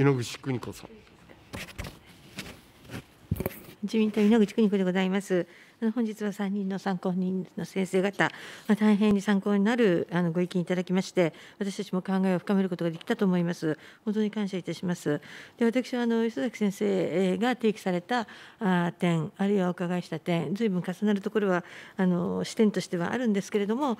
井ノ口邦子さん。自民党井ノ口邦子でございます。本日は3人の参考人の先生方、まあ、大変に参考になるあのご意見いただきまして、私たちも考えを深めることができたと思います。本当に感謝いたします。で私はあの磯崎先生が提起されたあ点、あるいはお伺いした点、ずいぶん重なるところはあの視点としてはあるんですけれども、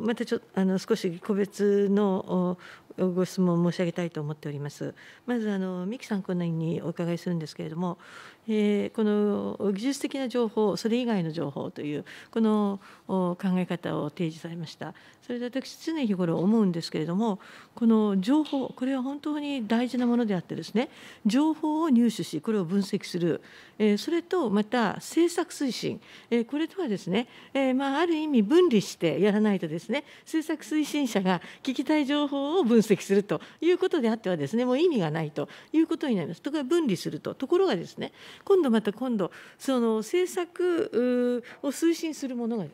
またちょあの少し個別のご質問申し上げたいと思っております。まずあの三木参考人にお伺いするんですけれども、えー、この技術的な情報、それ以外の情報というこの考え方を提示されました。それで私常日頃思うんですけれども、この情報これは本当に大事なものであってですね、情報を入手しこれを分析する、えー、それとまた政策推進、えー、これとはですね、えー、まあある意味分離してやらないとですね、政策推進者が聞きたい情報を分析析するということであってはですねもう意味がないということになります。ところが分離するとところがですね今度また今度その政策を推進するものが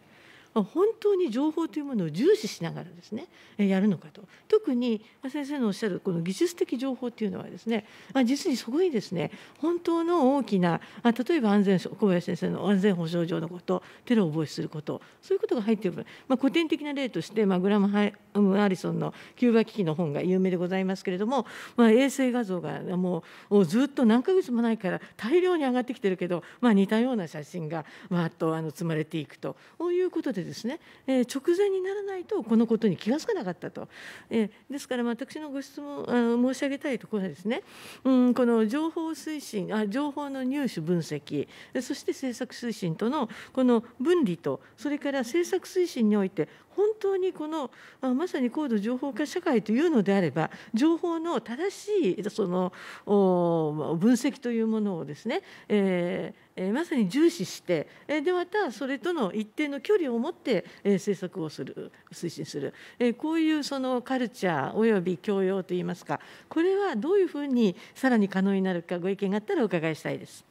本当に情報というものを重視しながらですねやるのかと特に先生のおっしゃるこの技術的情報というのはですね実にそこにですね本当の大きな例えば安全小林先生の安全保障上のことテロを防止することそういうことが入っている、まあ、古典的な例として、まあ、グラム・ハイム・アリソンのキューバ危機の本が有名でございますけれども、まあ、衛星画像がもうずっと何ヶ月もないから大量に上がってきてるけど、まあ、似たような写真が、まあ、とあの積まれていくということでですね、えー、直前にならないとこのことに気が付かなかったと、えー、ですから私のご質問あ申し上げたいところはですね、うん、この情報推進あ情報の入手分析そして政策推進とのこの分離とそれから政策推進において本当にこのまさに高度情報化社会というのであれば情報の正しいその分析というものをですね、えーえまさに重視して、えでまたそれとの一定の距離を持って、え政策をする推進する、えこういうそのカルチャーおよび教養といいますかこれはどういうふうにさらに可能になるかご意見があったらお伺いしたいです。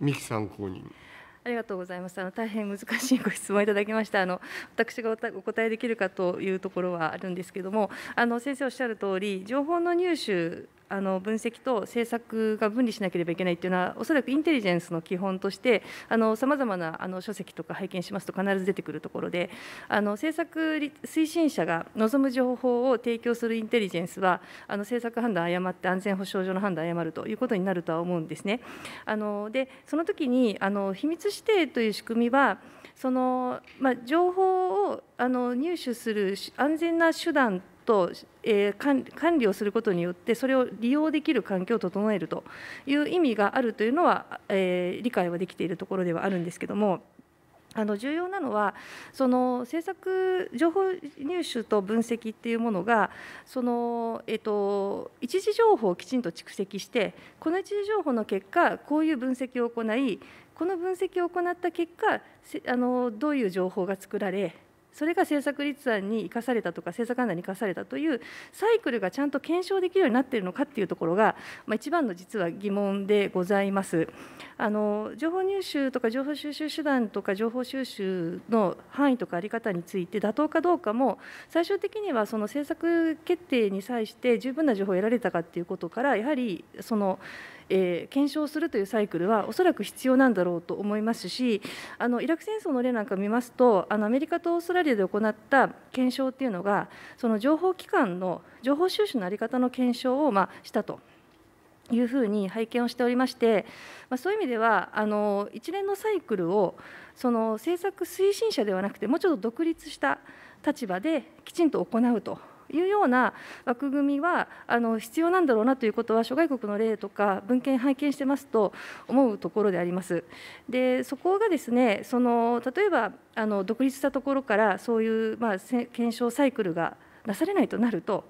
三木参考人認ありがとうございます。あの大変難しいご質問いただきました。あの私がお答えできるかというところはあるんですけども、あの先生おっしゃる通り、情報の入手あの分析と政策が分離しなければいけないというのは、おそらくインテリジェンスの基本として、さまざまなあの書籍とか拝見しますと、必ず出てくるところで、あの政策推進者が望む情報を提供するインテリジェンスは、あの政策判断を誤って、安全保障上の判断を誤るということになるとは思うんですね。あのでその時にあの秘密指定という仕組みは、そのまあ、情報をあの入手する安全な手段と、えー、管理をすることによってそれを利用できる環境を整えるという意味があるというのは、えー、理解はできているところではあるんですけども。あの重要なのはその政策情報入手と分析っていうものがその、えっと、一時情報をきちんと蓄積してこの一時情報の結果こういう分析を行いこの分析を行った結果あのどういう情報が作られそれが政策立案に生かされたとか政策判断に生かされたというサイクルがちゃんと検証できるようになっているのかというところが、まあ、一番の実は疑問でございます。あの情報入手とか情報収集手段とか情報収集の範囲とか在り方について妥当かどうかも最終的にはその政策決定に際して十分な情報を得られたかっていうことからやはりそのえー、検証するというサイクルはおそらく必要なんだろうと思いますしあのイラク戦争の例なんか見ますとあのアメリカとオーストラリアで行った検証っていうのがその情報機関の情報収集の在り方の検証を、まあ、したと。いうふうに拝見をしておりまして、まあ、そういう意味ではあの一連のサイクルをその政策推進者ではなくてもうちょっと独立した立場できちんと行うというような枠組みはあの必要なんだろうなということは諸外国の例とか文献拝見してますと思うところであります。でそこがですねその例えばあの独立したところからそういう、まあ、検証サイクルがなされないとなると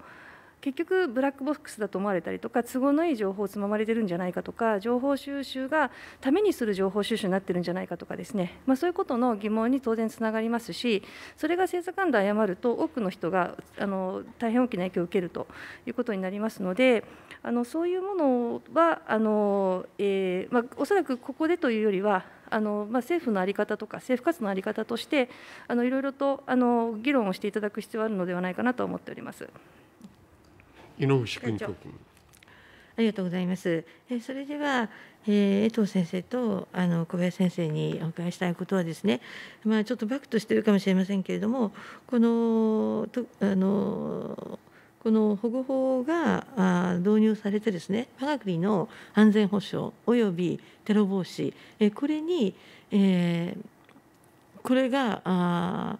結局ブラックボックスだと思われたりとか都合のいい情報をつままれてるんじゃないかとか情報収集がためにする情報収集になってるんじゃないかとかですね、まあ、そういうことの疑問に当然つながりますしそれが政策判断を誤ると多くの人があの大変大きな影響を受けるということになりますのであのそういうものはあの、えー、まあ、おそらくここでというよりはあのまあ、政府の在り方とか政府活動の在り方としてあのいろいろとあの議論をしていただく必要があるのではないかなと思っております。井上邦子君。ありがとうございます。えそれでは、えー、江藤先生とあの小林先生にお伺いしたいことはですね、まあ、ちょっとバクとしてるかもしれませんけれどもこのとあのこの保護法があ導入されてですね我が国の安全保障およびテロ防止、えこれに、えー、これがあ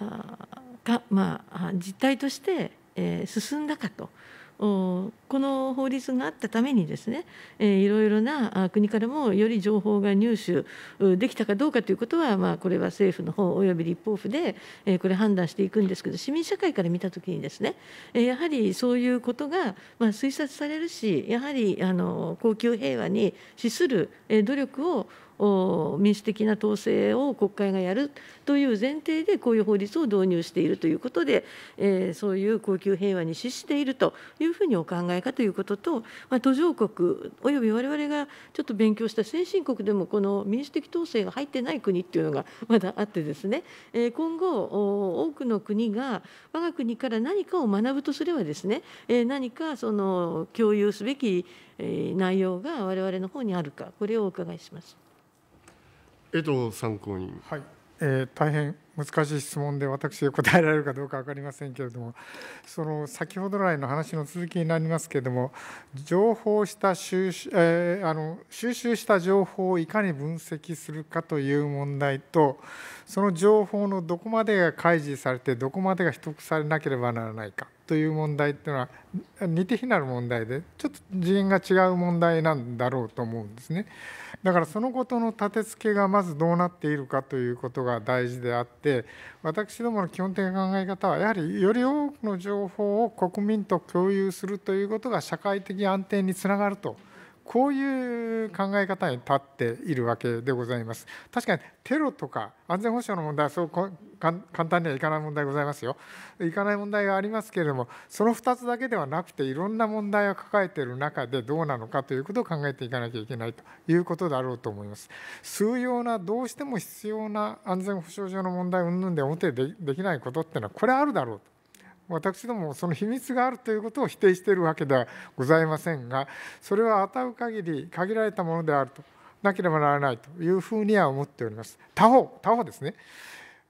あか、まあ、実態としてえ進んだかと。この法律があったためにですね、えー、いろいろな国からもより情報が入手できたかどうかということは、まあ、これは政府の方および立法府で、えー、これ判断していくんですけど市民社会から見た時にですね、えー、やはりそういうことが、まあ、推察されるしやはりあの恒久平和に資する努力を民主的な統制を国会がやるという前提でこういう法律を導入しているということで、えー、そういう恒久平和に資しているというふうにお考えかということと、まあ、途上国および我々がちょっと勉強した先進国でもこの民主的統制が入ってない国っていうのがまだあってですね、えー、今後多くの国が我が国から何かを学ぶとすればですね、えー、何かその共有すべき内容が我々の方にあるかこれをお伺いします。江藤参考人。はい、えー、大変難しい質問で私が答えられるかどうか分かりませんけれどもその先ほど来の話の続きになりますけれども情報した収集,、えー、あの収集した情報をいかに分析するかという問題とその情報のどこまでが開示されてどこまでが取得されなければならないかという問題っていうのは似て非なる問題でちょっと次元が違う問題なんだろうと思うんですね。だからそのことの立て付けがまずどうなっているかということが大事であってって私どもの基本的な考え方はやはりより多くの情報を国民と共有するということが社会的安定につながると。こういう考え方に立っているわけでございます。確かにテロとか安全保障の問題はそう簡単にはいかない問題ございますよ。いかない問題がありますけれどもその2つだけではなくていろんな問題を抱えている中でどうなのかということを考えていかなきゃいけないということだろうと思います。数要などうしても必要な安全保障上の問題云々で表でできないことっていうのはこれあるだろうと。私どもその秘密があるということを否定しているわけではございませんがそれは与う限り限られたものであるとなければならないというふうには思っております他方他方ですね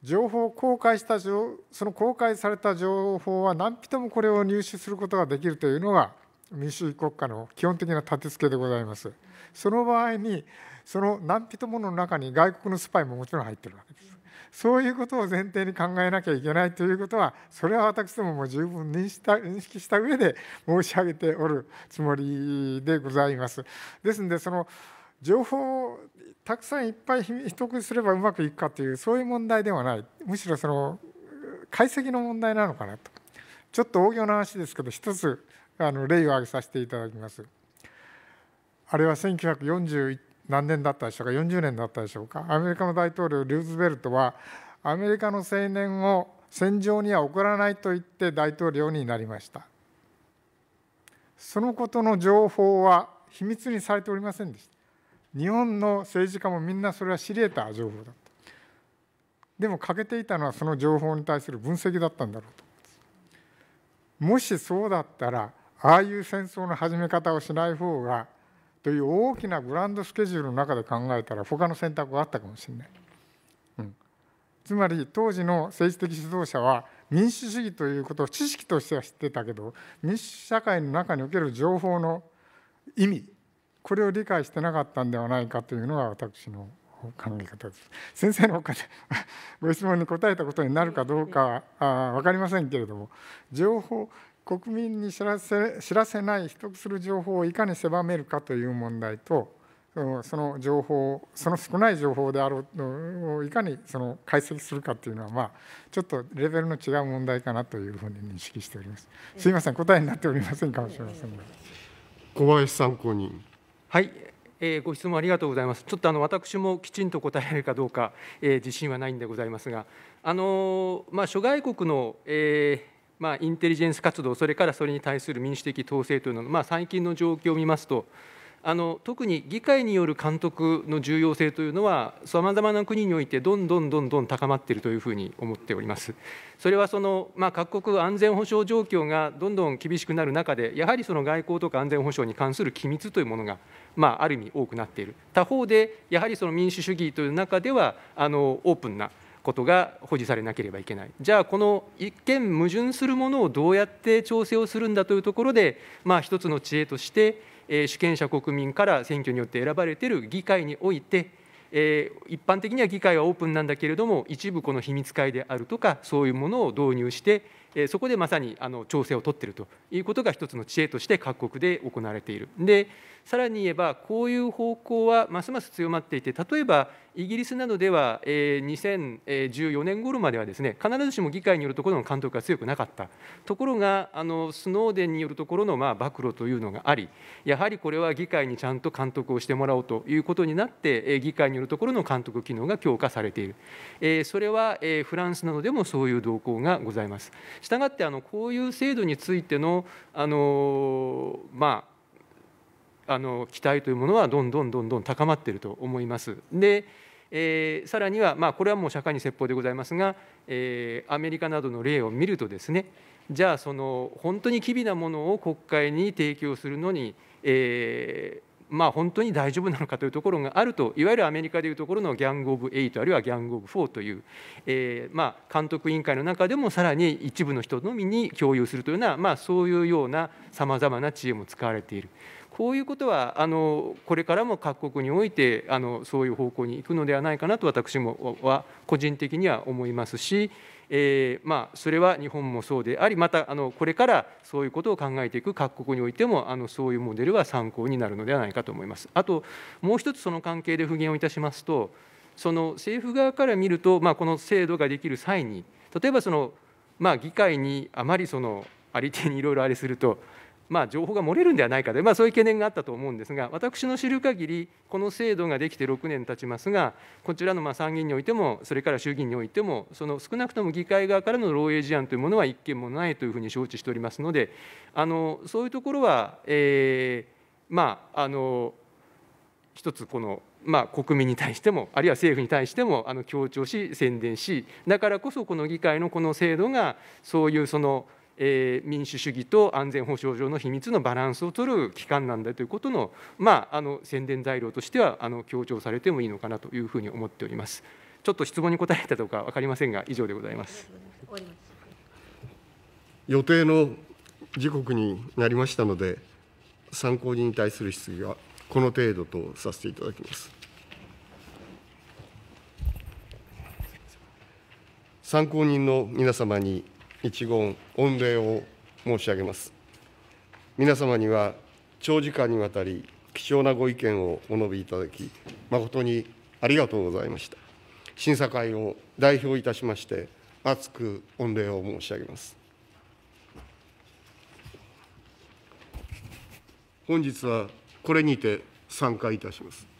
情報を公開したその公開された情報は何人もこれを入手することができるというのが民主主義国家の基本的な立て付けでございますその場合にその何人もの中に外国のスパイももちろん入ってるわけですそういうことを前提に考えなきゃいけないということはそれは私どもも十分認した認識した上で申し上げておるつもりでございます。ですのでその情報をたくさんいっぱい秘匿すればうまくいくかというそういう問題ではないむしろその解析の問題なのかなとちょっと大行な話ですけど一つあの例を挙げさせていただきます。あれは1941何年だったでしょうか40年だったでしょうかアメリカの大統領ルーズベルトはアメリカの青年を戦場には送らないと言って大統領になりましたそのことの情報は秘密にされておりませんでした日本の政治家もみんなそれは知り得た情報だったでも欠けていたのはその情報に対する分析だったんだろうともしそうだったらああいう戦争の始め方をしない方がという大きなグランドスケジュールの中で考えたら他の選択があったかもしれない、うん、つまり当時の政治的指導者は民主主義ということを知識としては知ってたけど民主社会の中における情報の意味これを理解してなかったんではないかというのが私の考え方です先生のかで ご質問に答えたことになるかどうかあ分かりませんけれども情報国民に知らせ知らせない秘匿する情報をいかに狭めるかという問題とその情報その少ない情報であるをいかにその解析するかというのはまあちょっとレベルの違う問題かなというふうに認識しております。すいません答えになっておりませんかもしれませんが。小林参考人。はい。えー、ご質問ありがとうございます。ちょっとあの私もきちんと答えるかどうか、えー、自信はないんでございますが、あのー、まあ諸外国の、えー、まあ、インテリジェンス活動、それからそれに対する民主的統制というのの、まあ、最近の状況を見ますと、あの特に議会による監督の重要性というのは、さまざまな国において、どんどんどんどん高まっているというふうに思っております。それはその、まあ、各国安全保障状況がどんどん厳しくなる中で、やはりその外交とか安全保障に関する機密というものが、まあ、ある意味多くなっている、他方で、やはりその民主主義という中では、あのオープンなことが保持されなければいけないじゃあこの一見矛盾するものをどうやって調整をするんだというところで、まあ、一つの知恵として、えー、主権者国民から選挙によって選ばれている議会において、えー、一般的には議会はオープンなんだけれども一部この秘密会であるとかそういうものを導入してそこでまさにあの調整を取っているということが一つの知恵として各国で行われている。でさらに言えばこういう方向はますます強まっていて例えばイギリスなどでは2014年頃まではですね必ずしも議会によるところの監督が強くなかったところがあのスノーデンによるところのまあ暴露というのがありやはりこれは議会にちゃんと監督をしてもらおうということになって議会によるところの監督機能が強化されているそれはフランスなどでもそういう動向がございますしたがってあのこういう制度についてのあの、まあ、あの期待というものはどんどんどんどん高まっていると思います。でえー、さらには、まあ、これはもう社会に説法でございますが、えー、アメリカなどの例を見るとですねじゃあその本当に機微なものを国会に提供するのに、えー、まあ、本当に大丈夫なのかというところがあるといわゆるアメリカでいうところのギャング・オブ・エイトあるいはギャング・オブ・フォーという、えー、まあ、監督委員会の中でもさらに一部の人のみに共有するというような、まあ、そういうようなさまざまな知恵も使われている。こういうことはあのこれからも各国においてあのそういう方向に行くのではないかなと私もは個人的には思いますしえー、まあ、それは日本もそうでありまたあのこれからそういうことを考えていく各国においてもあのそういうモデルは参考になるのではないかと思います。あともう一つその関係で復元をいたしますとその政府側から見ると、まあ、この制度ができる際に例えばその、まあ、議会にあまりそのあり手にいろいろあれするとまあ、情報が漏れるんではないかという、まあ、そういう懸念があったと思うんですが私の知る限りこの制度ができて6年経ちますがこちらのま参議院においてもそれから衆議院においてもその少なくとも議会側からの漏洩事案というものは一件もないというふうに承知しておりますのであのそういうところは、えー、まあの一つこのまあ、国民に対してもあるいは政府に対してもあの強調し宣伝しだからこそこの議会のこの制度がそういうそのえー、民主主義と安全保障上の秘密のバランスを取る機関なんだということの,、まあ、あの宣伝材料としてはあの強調されてもいいのかなというふうに思っております。ちょっと質問に答えたとか分かりませんが、以上でございます。予定の時刻になりましたので、参考人に対する質疑はこの程度とさせていただきます。参考人の皆様に一言御礼を申し上げます皆様には長時間にわたり貴重なご意見をお述べいただき誠にありがとうございました審査会を代表いたしまして厚く御礼を申し上げます本日はこれにて参加いたします